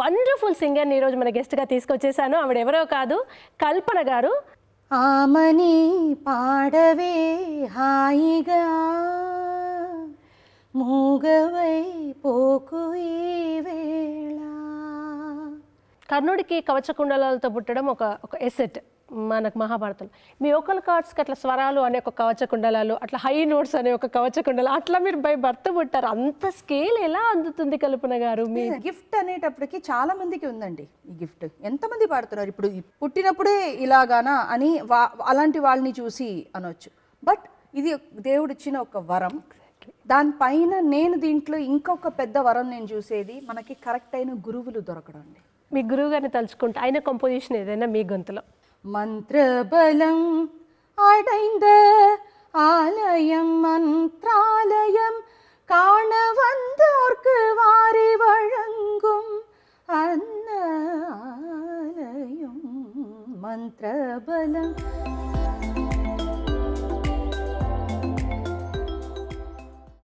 wonderful ని ఈరోజు మన గెస్ట్గా తీసుకొచ్చేసాను ఆవిడ ఎవరో కాదు కల్పన గారు ఆమని పాడవే హాయిగా మూగవై పోకుయే కర్ణుడికి కవచకుండలాలతో పుట్టడం ఒక ఒక ఎసెట్ మనకు మహాభారతం మీ ఓకల్ కార్డ్స్కి అట్లా స్వరాలు అనే ఒక కవచకుండలాలు అట్లా హై నోట్స్ అనే ఒక కవచకుండలు అట్లా మీరు బై భర్త పుట్టారు అంత స్కేల్ ఎలా అందుతుంది కల్పన గారు మీ గిఫ్ట్ అనేటప్పటికి చాలా మందికి ఉందండి ఈ గిఫ్ట్ ఎంతమంది పాడుతున్నారు ఇప్పుడు పుట్టినప్పుడే ఇలాగానా అని వా అలాంటి వాళ్ళని చూసి అనొచ్చు బట్ ఇది దేవుడిచ్చిన ఒక వరం దానిపైన నేను దీంట్లో ఇంకొక పెద్ద వరం నేను చూసేది మనకి కరెక్ట్ అయిన గురువులు దొరకడం అండి మీ గురువు గారిని తలుచుకుంటే ఆయన కంపోజిషన్ ఏదైనా మీ గొంతులో மந்திரபலம் அடைந்த ஆலயம் மந்திராலயம் காண வந்தோர்க்கு வாரி வழங்கும் அன்ன ஆலயம் மந்திரபலம்